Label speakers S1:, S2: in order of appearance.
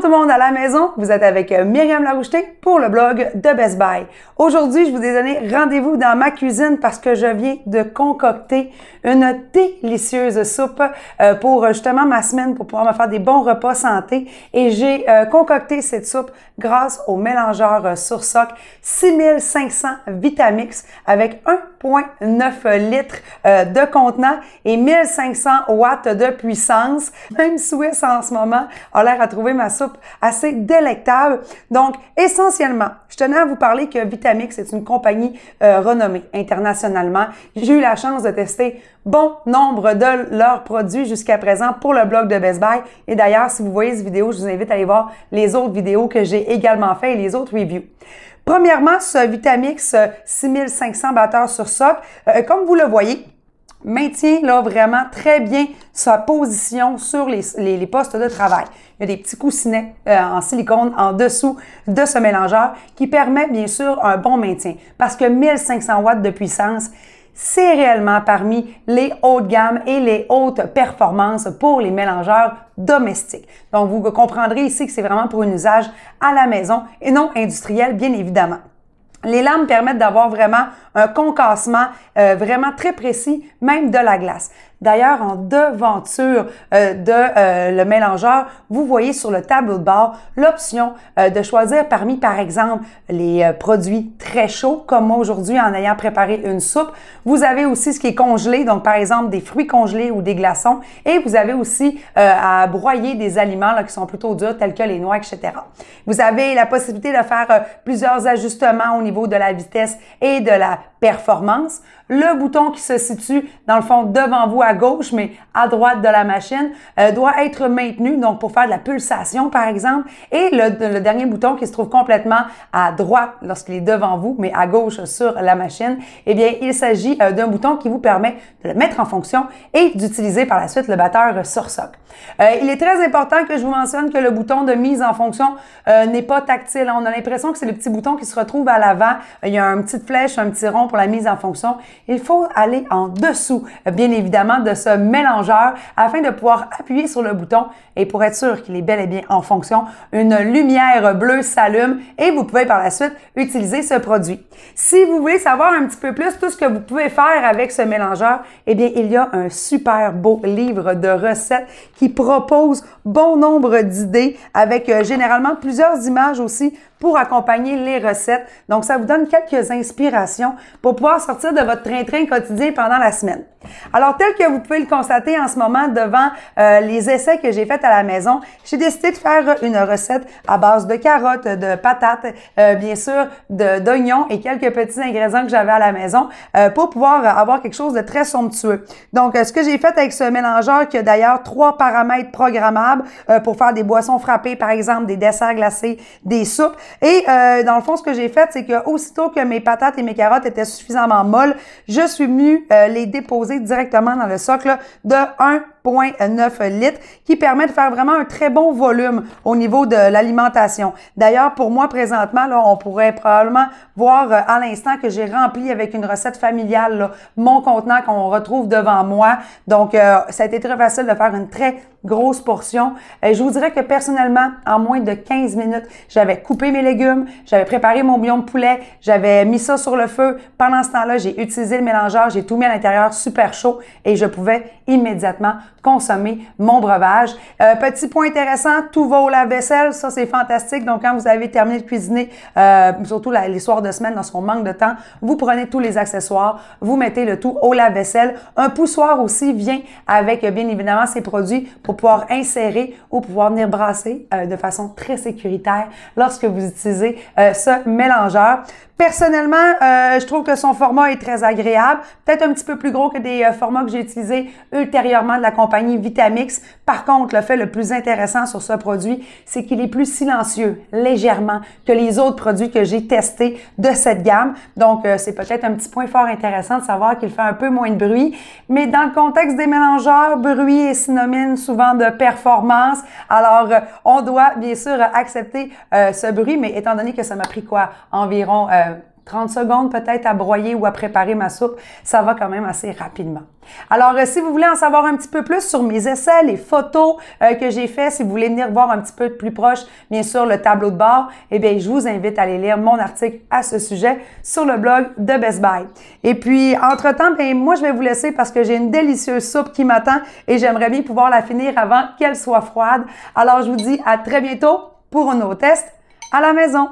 S1: tout le monde à la maison, vous êtes avec euh, Myriam Laroucheté pour le blog de Best Buy. Aujourd'hui, je vous ai donné rendez-vous dans ma cuisine parce que je viens de concocter une délicieuse soupe euh, pour euh, justement ma semaine pour pouvoir me faire des bons repas santé et j'ai concocté cette soupe grâce au mélangeur sur soc 6500 Vitamix avec 1.9 litres de contenant et 1500 watts de puissance. Même Swiss en ce moment a l'air à trouver ma soupe assez délectable. Donc, essentiellement, je tenais à vous parler que Vitamix est une compagnie euh, renommée internationalement. J'ai eu la chance de tester bon nombre de leurs produits jusqu'à présent pour le blog de Best Buy. Et d'ailleurs, si vous voyez cette vidéo, je vous invite à aller voir les autres vidéos que j'ai également fait et les autres reviews. Premièrement, ce Vitamix 6500 euh, batteurs sur socle, euh, comme vous le voyez, maintient là vraiment très bien sa position sur les postes de travail. Il y a des petits coussinets euh, en silicone en dessous de ce mélangeur qui permet bien sûr un bon maintien parce que 1500 watts de puissance, c'est réellement parmi les hautes gammes et les hautes performances pour les mélangeurs domestiques. Donc, vous comprendrez ici que c'est vraiment pour un usage à la maison et non industriel, bien évidemment. Les lames permettent d'avoir vraiment un concassement euh, vraiment très précis, même de la glace. D'ailleurs, en devanture euh, de euh, le mélangeur, vous voyez sur le tableau de bord l'option de choisir parmi, par exemple, les produits très chauds, comme moi aujourd'hui en ayant préparé une soupe. Vous avez aussi ce qui est congelé, donc par exemple des fruits congelés ou des glaçons. Et vous avez aussi à broyer des aliments là, qui sont plutôt durs, tels que les noix, etc. Vous avez la possibilité de faire plusieurs ajustements au niveau de la vitesse et de la performance. Le bouton qui se situe, dans le fond, devant vous à gauche, mais à droite de la machine, euh, doit être maintenu, donc pour faire de la pulsation, par exemple. Et le, dernier bouton qui se trouve complètement à droite lorsqu'il est devant vous, mais à gauche sur la machine, eh bien, il s'agit euh, d'un bouton qui vous permet de le mettre en fonction et d'utiliser par la suite le batteur sur soc. Euh, il est très important que je vous mentionne que le bouton de mise en fonction n'est pas tactile. On a l'impression que c'est le petit bouton qui se retrouve à l'avant. Il y a une petite flèche, un petit rond pour la mise en fonction il faut aller en dessous, bien évidemment, de ce mélangeur afin de pouvoir appuyer sur le bouton et pour être sûr qu'il est bel et bien en fonction, une lumière bleue s'allume et vous pouvez par la suite utiliser ce produit. Si vous voulez savoir un petit peu plus tout ce que vous pouvez faire avec ce mélangeur, eh bien, il y a un super beau livre de recettes qui propose bon nombre d'idées avec euh, généralement plusieurs images aussi pour accompagner les recettes. Donc, ça vous donne quelques inspirations pour pouvoir sortir de votre train-train quotidien pendant la semaine. Alors, tel que vous pouvez le constater en ce moment devant euh, les essais que j'ai faits à la maison, j'ai décidé de faire une recette à base de carottes, de patates, euh, bien sûr, d'oignons et quelques petits ingrédients que j'avais à la maison euh, pour pouvoir avoir quelque chose de très somptueux. Donc, ce que j'ai fait avec ce mélangeur, qui a d'ailleurs trois paramètres programmables pour faire des boissons frappées, par exemple, des desserts glacés, des soupes, et euh, dans le fond, ce que j'ai fait, c'est que aussitôt que mes patates et mes carottes étaient suffisamment molles, je suis venue euh, les déposer directement dans le socle de 1 9 litres qui permet de faire vraiment un très bon volume au niveau de l'alimentation. D'ailleurs, pour moi, présentement, là, on pourrait probablement voir euh, à l'instant que j'ai rempli avec une recette familiale mon contenant qu'on retrouve devant moi. Donc, euh, ça a été très facile de faire une très grosse portion. je vous dirais que personnellement, en moins de 15 minutes, j'avais coupé mes légumes, j'avais préparé mon bouillon de poulet, j'avais mis ça sur le feu. Pendant ce temps-là, j'ai utilisé le mélangeur, j'ai tout mis à l'intérieur super chaud et je pouvais immédiatement consommer mon breuvage. Euh, petit point intéressant, tout va au lave-vaisselle, ça c'est fantastique. Donc quand vous avez terminé de cuisiner, euh, surtout les soirs de semaine lorsqu'on manque de temps, vous prenez tous les accessoires, vous mettez le tout au lave-vaisselle. Un poussoir aussi vient avec bien évidemment ces produits pour pouvoir insérer ou pouvoir venir brasser euh, de façon très sécuritaire lorsque vous utilisez ce mélangeur. Personnellement, je trouve que son format est très agréable, peut-être un petit peu plus gros que des formats que j'ai utilisés ultérieurement de la compagnie Vitamix. Par contre, le fait le plus intéressant sur ce produit, c'est qu'il est plus silencieux, légèrement, que les autres produits que j'ai testés de cette gamme. Donc, euh, c'est peut-être un petit point fort intéressant de savoir qu'il fait un peu moins de bruit. Mais dans le contexte des mélangeurs, bruit est synonyme souvent de performance. Alors, euh, on doit bien sûr accepter euh, ce bruit, mais étant donné que ça m'a pris quoi? Environ 30 secondes peut-être à broyer ou à préparer ma soupe, ça va quand même assez rapidement. Alors, euh, si vous voulez en savoir un petit peu plus sur mes essais, les photos euh, que j'ai faites, si vous voulez venir voir un petit peu plus proche, bien sûr, le tableau de bord, eh bien, je vous invite à aller lire mon article à ce sujet sur le blog de Best Buy. Et puis, entre-temps, bien, moi, je vais vous laisser parce que j'ai une délicieuse soupe qui m'attend et j'aimerais bien pouvoir la finir avant qu'elle soit froide. Alors, je vous dis à très bientôt pour un nouveau test à la maison.